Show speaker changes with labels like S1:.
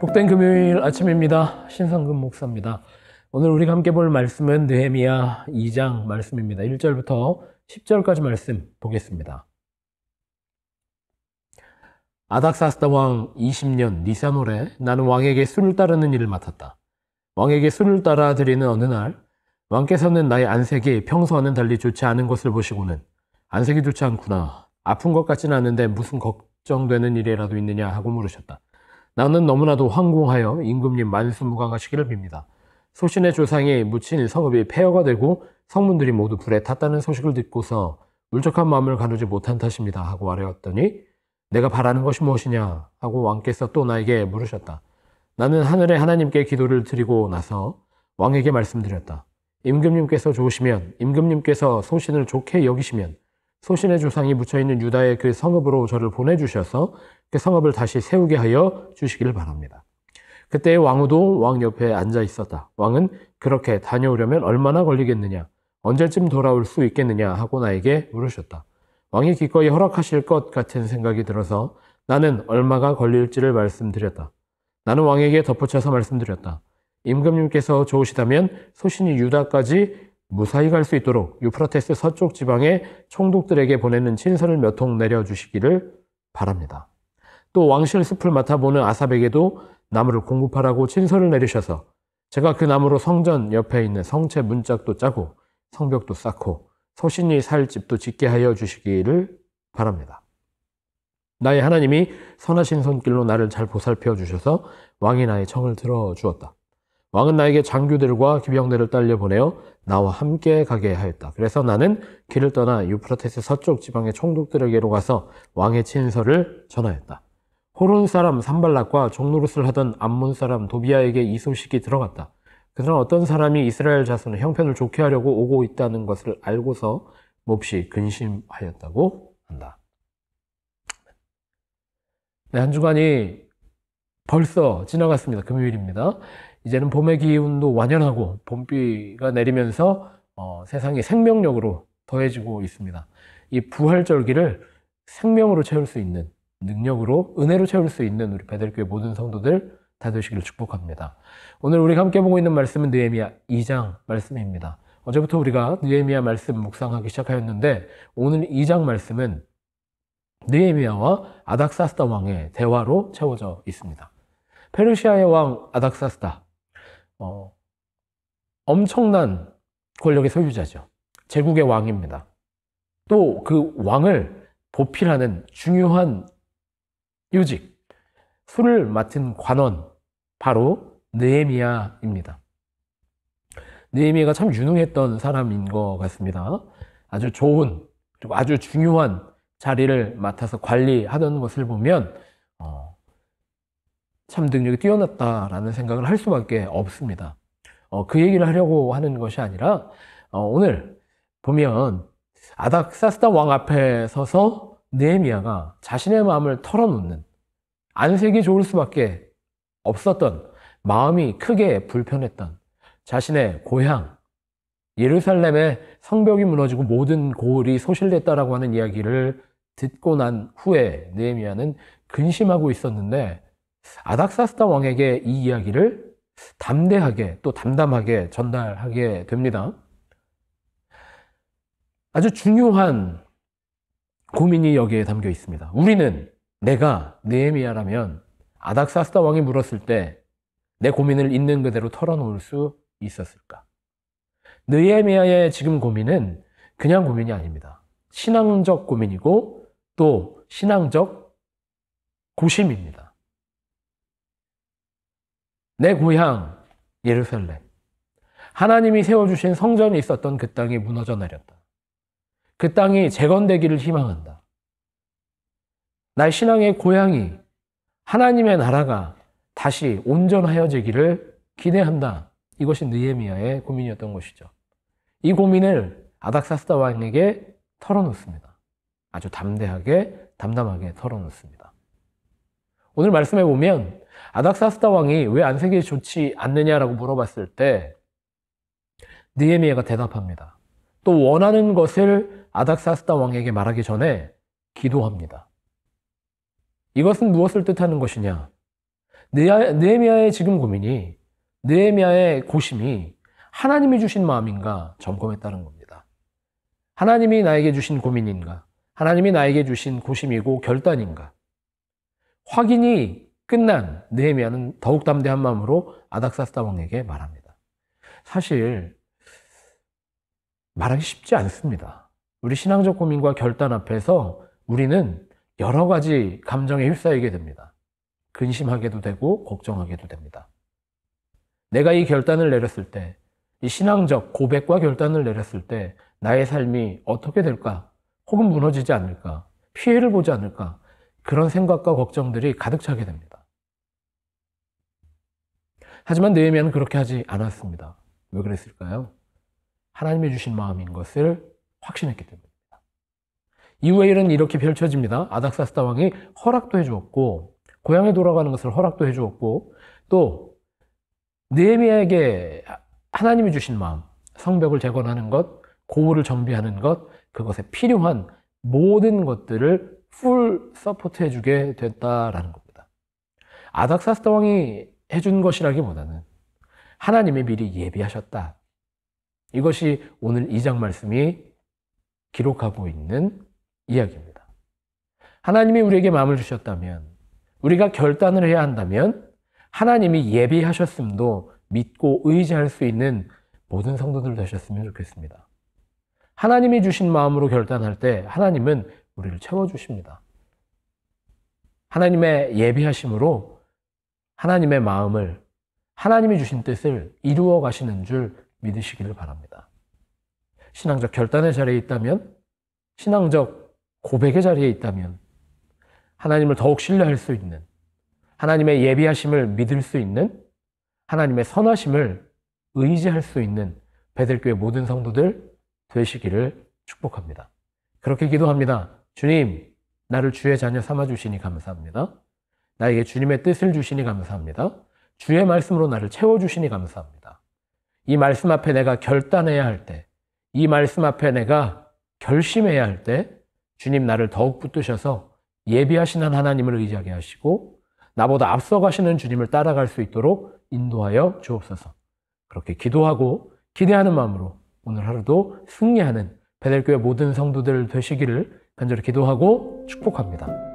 S1: 복된 금요일 아침입니다. 신성근 목사입니다. 오늘 우리가 함께 볼 말씀은 느헤미야 2장 말씀입니다. 1절부터 10절까지 말씀 보겠습니다. 아닥사스다 왕 20년 니사노래 나는 왕에게 술을 따르는 일을 맡았다. 왕에게 술을 따라 드리는 어느 날 왕께서는 나의 안색이 평소와는 달리 좋지 않은 것을 보시고는 안색이 좋지 않구나. 아픈 것같지는 않은데 무슨 걱정되는 일이라도 있느냐 하고 물으셨다. 나는 너무나도 황공하여 임금님 만수무강하시기를 빕니다. 소신의 조상이 묻힌 성읍이 폐허가 되고 성문들이 모두 불에 탔다는 소식을 듣고서 울적한 마음을 가누지 못한 탓입니다 하고 아뢰었더니 내가 바라는 것이 무엇이냐 하고 왕께서 또 나에게 물으셨다. 나는 하늘의 하나님께 기도를 드리고 나서 왕에게 말씀드렸다. 임금님께서 좋으시면 임금님께서 소신을 좋게 여기시면 소신의 조상이 묻혀있는 유다의 그 성읍으로 저를 보내주셔서 그 성읍을 다시 세우게 하여 주시기를 바랍니다. 그때 왕후도 왕 옆에 앉아 있었다. 왕은 그렇게 다녀오려면 얼마나 걸리겠느냐, 언제쯤 돌아올 수 있겠느냐 하고 나에게 물으셨다. 왕이 기꺼이 허락하실 것 같은 생각이 들어서 나는 얼마가 걸릴지를 말씀드렸다. 나는 왕에게 덧붙여서 말씀드렸다. 임금님께서 좋으시다면 소신이 유다까지 무사히 갈 수 있도록 유프라테스 서쪽 지방의 총독들에게 보내는 친서를 몇 통 내려주시기를 바랍니다. 또 왕실 숲을 맡아보는 아삽에게도 나무를 공급하라고 친서를 내리셔서 제가 그 나무로 성전 옆에 있는 성체 문짝도 짜고 성벽도 쌓고 소신이 살 집도 짓게 하여 주시기를 바랍니다. 나의 하나님이 선하신 손길로 나를 잘 보살펴 주셔서 왕이 나의 청을 들어 주었다. 왕은 나에게 장교들과 기병대를 딸려 보내어 나와 함께 가게 하였다. 그래서 나는 길을 떠나 유프라테스 서쪽 지방의 총독들에게로 가서 왕의 친서를 전하였다. 호론 사람 산발락과 종노릇을 하던 암몬 사람 도비아에게 이 소식이 들어갔다. 그들은 어떤 사람이 이스라엘 자손의 형편을 좋게 하려고 오고 있다는 것을 알고서 몹시 근심하였다고 한다. 네, 한 주간이 벌써 지나갔습니다. 금요일입니다. 이제는 봄의 기운도 완연하고 봄비가 내리면서 어, 세상이 생명력으로 더해지고 있습니다. 이 부활절기를 생명으로 채울 수 있는 능력으로 은혜로 채울 수 있는 우리 베들교회 모든 성도들 다되시기를 축복합니다. 오늘 우리가 함께 보고 있는 말씀은 느헤미야 2장 말씀입니다. 어제부터 우리가 느헤미야 말씀 묵상하기 시작하였는데 오늘 2장 말씀은 느헤미야와 아닥사스다 왕의 대화로 채워져 있습니다. 페르시아의 왕 아닥사스다 어, 엄청난 권력의 소유자죠. 제국의 왕입니다. 또 그 왕을 보필하는 중요한 요직, 술을 맡은 관원, 바로 느헤미야입니다. 느헤미야가 참 유능했던 사람인 것 같습니다. 아주 좋은 그리고 아주 중요한 자리를 맡아서 관리하던 것을 보면 어, 참 능력이 뛰어났다라는 생각을 할 수밖에 없습니다. 어, 그 얘기를 하려고 하는 것이 아니라 어, 오늘 보면 아닥사스다 왕 앞에 서서 네헤미야가 자신의 마음을 털어놓는 안색이 좋을 수밖에 없었던 마음이 크게 불편했던 자신의 고향 예루살렘의 성벽이 무너지고 모든 고을이 소실됐다라고 하는 이야기를 듣고 난 후에 네헤미야는 근심하고 있었는데 아닥사스다 왕에게 이 이야기를 담대하게 또 담담하게 전달하게 됩니다. 아주 중요한 고민이 여기에 담겨 있습니다. 우리는 내가 느헤미야라면 아닥사스다 왕이 물었을 때 내 고민을 있는 그대로 털어놓을 수 있었을까? 느헤미야의 지금 고민은 그냥 고민이 아닙니다. 신앙적 고민이고 또 신앙적 고심입니다. 내 고향 예루살렘. 하나님이 세워주신 성전이 있었던 그 땅이 무너져 내렸다. 그 땅이 재건되기를 희망한다. 나의 신앙의 고향이 하나님의 나라가 다시 온전하여지기를 기대한다. 이것이 느헤미야의 고민이었던 것이죠. 이 고민을 아닥사스다 왕에게 털어놓습니다. 아주 담대하게 담담하게 털어놓습니다. 오늘 말씀해 보면 아닥사스다 왕이 왜 안색이 좋지 않느냐라고 물어봤을 때 느헤미야가 대답합니다. 또 원하는 것을 아닥사스다 왕에게 말하기 전에 기도합니다. 이것은 무엇을 뜻하는 것이냐? 느헤미야의 지금 고민이 느헤미야의 고심이 하나님이 주신 마음인가 점검했다는 겁니다. 하나님이 나에게 주신 고민인가? 하나님이 나에게 주신 고심이고 결단인가? 확인이 끝난 느헤미야는 더욱 담대한 마음으로 아닥사스다 왕에게 말합니다. 사실 말하기 쉽지 않습니다. 우리 신앙적 고민과 결단 앞에서 우리는 여러 가지 감정에 휩싸이게 됩니다. 근심하게도 되고 걱정하게도 됩니다. 내가 이 결단을 내렸을 때, 이 신앙적 고백과 결단을 내렸을 때 나의 삶이 어떻게 될까? 혹은 무너지지 않을까? 피해를 보지 않을까? 그런 생각과 걱정들이 가득 차게 됩니다. 하지만 느헤미야는 그렇게 하지 않았습니다. 왜 그랬을까요? 하나님이 주신 마음인 것을 확신했기 때문입니다. 이후의 일은 이렇게 펼쳐집니다. 아닥사스다 왕이 허락도 해주었고 고향에 돌아가는 것을 허락도 해주었고 또 느헤미야에게 하나님이 주신 마음, 성벽을 재건하는 것, 고울을 정비하는 것, 그것에 필요한 모든 것들을 풀 서포트해주게 됐다라는 겁니다. 아닥사스다 왕이 해준 것이라기보다는 하나님이 미리 예비하셨다. 이것이 오늘 이 장 말씀이 기록하고 있는 이야기입니다. 하나님이 우리에게 마음을 주셨다면, 우리가 결단을 해야 한다면, 하나님이 예비하셨음도 믿고 의지할 수 있는 모든 성도들 되셨으면 좋겠습니다. 하나님이 주신 마음으로 결단할 때 하나님은 우리를 채워주십니다. 하나님의 예비하심으로 하나님의 마음을 하나님이 주신 뜻을 이루어 가시는 줄 믿으시기를 바랍니다. 신앙적 결단의 자리에 있다면, 신앙적 고백의 자리에 있다면, 하나님을 더욱 신뢰할 수 있는, 하나님의 예비하심을 믿을 수 있는, 하나님의 선하심을 의지할 수 있는 베들교회 모든 성도들 되시기를 축복합니다. 그렇게 기도합니다. 주님, 나를 주의 자녀 삼아주시니 감사합니다. 나에게 주님의 뜻을 주시니 감사합니다. 주의 말씀으로 나를 채워주시니 감사합니다. 이 말씀 앞에 내가 결단해야 할 때, 이 말씀 앞에 내가 결심해야 할 때, 주님 나를 더욱 붙드셔서 예비하시는 하나님을 의지하게 하시고, 나보다 앞서가시는 주님을 따라갈 수 있도록 인도하여 주옵소서. 그렇게 기도하고 기대하는 마음으로 오늘 하루도 승리하는 베델교회 모든 성도들 되시기를 간절히 기도하고 축복합니다.